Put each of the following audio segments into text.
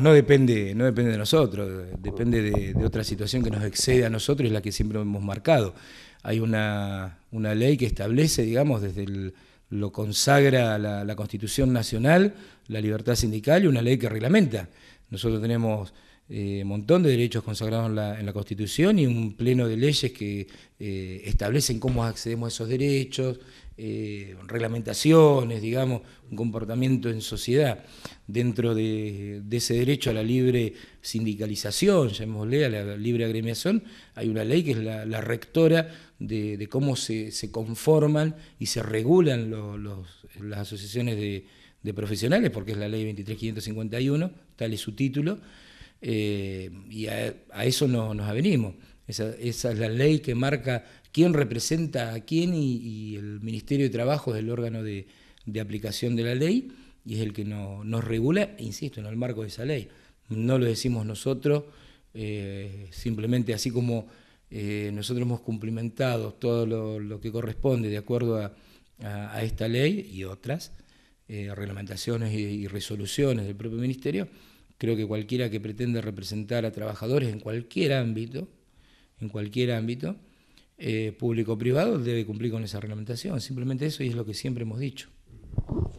No, depende, no depende de nosotros, depende de, otra situación que nos excede a nosotros y la que siempre hemos marcado. Hay una, ley que establece, digamos, desde lo consagra la, la Constitución Nacional, la libertad sindical y una ley que reglamenta. Nosotros tenemos un eh, montón de derechos consagrados en la, en Constitución y un pleno de leyes que eh, establecen cómo accedemos a esos derechos, eh, reglamentaciones, digamos, un comportamiento en sociedad dentro de, ese derecho a la libre sindicalización, llamémosle, a la libre agremiación, hay una ley que es la, rectora de, cómo se, conforman y se regulan las asociaciones de, de profesionales, porque es la ley 23.551, tal es su título, eh, y a, eso nos avenimos. Esa, es la ley que marca quién representa a quién y, el Ministerio de Trabajo es el órgano de, aplicación de la ley y es el que nos regula, e insisto, en el marco de esa ley. No lo decimos nosotros, eh, simplemente así como eh, nosotros hemos cumplimentado todo lo, que corresponde de acuerdo a, esta ley y otras reglamentaciones y resoluciones del propio Ministerio, Creo que cualquiera que pretende representar a trabajadores en cualquier ámbito, en cualquier ámbito, eh, público-privado, debe cumplir con esa reglamentación. Simplemente eso y es lo que siempre hemos dicho.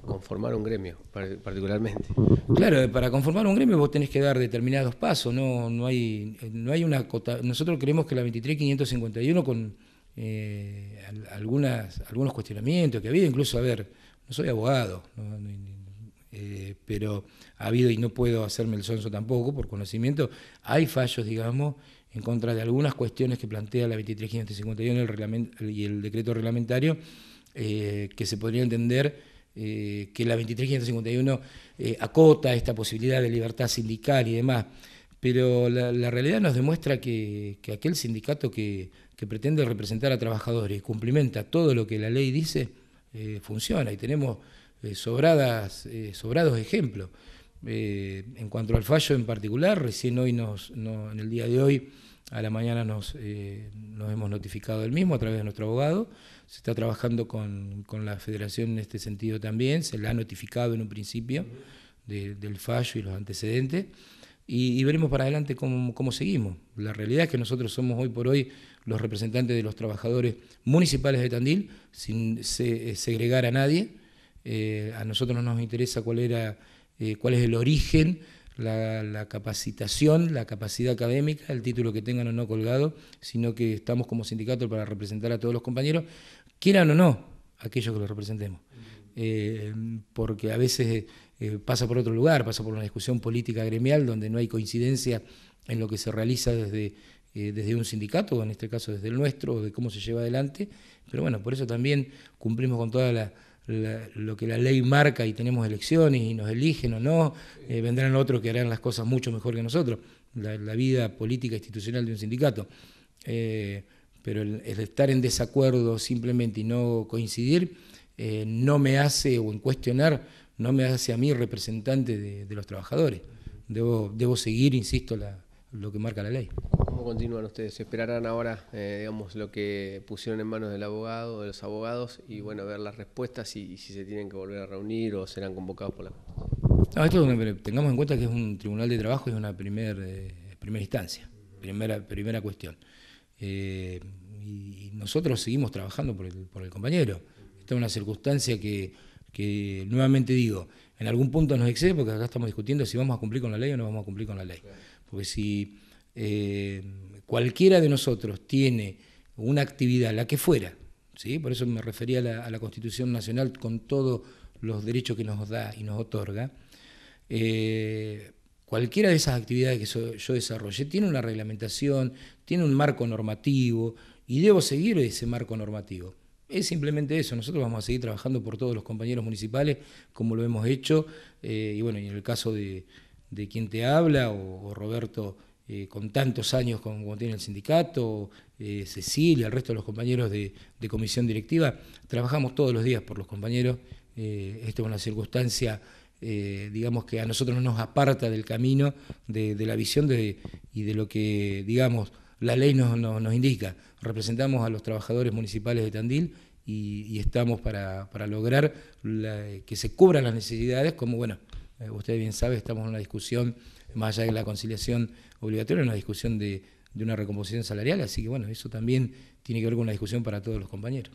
Conformar un gremio, particularmente. Claro, eh, para conformar un gremio vos tenés que dar determinados pasos, no, no, hay, eh, no hay una cota. Nosotros creemos que la 23551 con eh, algunas, algunos cuestionamientos que ha habido, incluso, a ver, no soy abogado, eh, pero ha habido, y no puedo hacerme el sonso tampoco por conocimiento, hay fallos, digamos, en contra de algunas cuestiones que plantea la 2351 y el decreto reglamentario, eh, que se podría entender eh, que la 2351 acota esta posibilidad de libertad sindical y demás. Pero la, realidad nos demuestra que, aquel sindicato que, que, pretende representar a trabajadores y cumplimenta todo lo que la ley dice, funciona y tenemos eh, sobradas, eh, sobrados ejemplos. Eh, en cuanto al fallo en particular, recién hoy, en el día de hoy, a la mañana nos, hemos notificado el mismo a través de nuestro abogado. Se está trabajando con, la federación en este sentido también, se la ha notificado en un principio del fallo y los antecedentes. Y, veremos para adelante cómo, seguimos. La realidad es que nosotros somos hoy por hoy los representantes de los trabajadores municipales de Tandil, sin segregar a nadie. Eh, a nosotros no nos interesa cuál, era, eh, cuál es el origen, la, capacitación, la capacidad académica, el título que tengan o no colgado, sino que estamos como sindicato para representar a todos los compañeros, quieran o no aquellos que los representemos. Eh, porque a veces pasa por otro lugar, pasa por una discusión política gremial donde no hay coincidencia en lo que se realiza desde desde un sindicato, en este caso desde el nuestro, de cómo se lleva adelante, pero bueno, por eso también cumplimos con toda la, lo que la ley marca y tenemos elecciones y nos eligen o no, eh, vendrán otros que harán las cosas mucho mejor que nosotros, la, vida política institucional de un sindicato. Eh, pero el, estar en desacuerdo simplemente y no coincidir eh, no me hace, o en cuestionar, no me hace a mí representante de, los trabajadores. Debo, debo seguir, insisto, lo que marca la ley continúan ustedes? ¿Esperarán ahora, eh, digamos, lo que pusieron en manos del abogado, de los abogados, y bueno, ver las respuestas y, si se tienen que volver a reunir o serán convocados por la no, ah, esto, tengamos en cuenta que es un tribunal de trabajo y es una eh, primera instancia, primera, primera cuestión. Eh, y, nosotros seguimos trabajando por el, compañero. Esta es una circunstancia que, que, nuevamente digo, en algún punto nos excede porque acá estamos discutiendo si vamos a cumplir con la ley o no vamos a cumplir con la ley. Porque si eh, cualquiera de nosotros tiene una actividad, la que fuera, ¿sí? por eso me refería a la, Constitución Nacional con todos los derechos que nos da y nos otorga, eh, cualquiera de esas actividades que yo desarrollé tiene una reglamentación, tiene un marco normativo y debo seguir ese marco normativo. Es simplemente eso, nosotros vamos a seguir trabajando por todos los compañeros municipales como lo hemos hecho, eh, y bueno, en el caso de, quien te habla o Roberto eh, con tantos años como, tiene el sindicato, eh, Cecilia, el resto de los compañeros de, comisión directiva, trabajamos todos los días por los compañeros. Eh, esta es una circunstancia, eh, digamos, que a nosotros nos aparta del camino, de, la visión de, y de lo que, digamos, la ley nos, indica. Representamos a los trabajadores municipales de Tandil y, estamos para, lograr que se cubran las necesidades, como, bueno, Ustedes eh, usted bien sabe, estamos en una discusión, más allá de la conciliación obligatoria, en una discusión de, de una recomposición salarial, así que bueno, eso también tiene que ver con una discusión para todos los compañeros.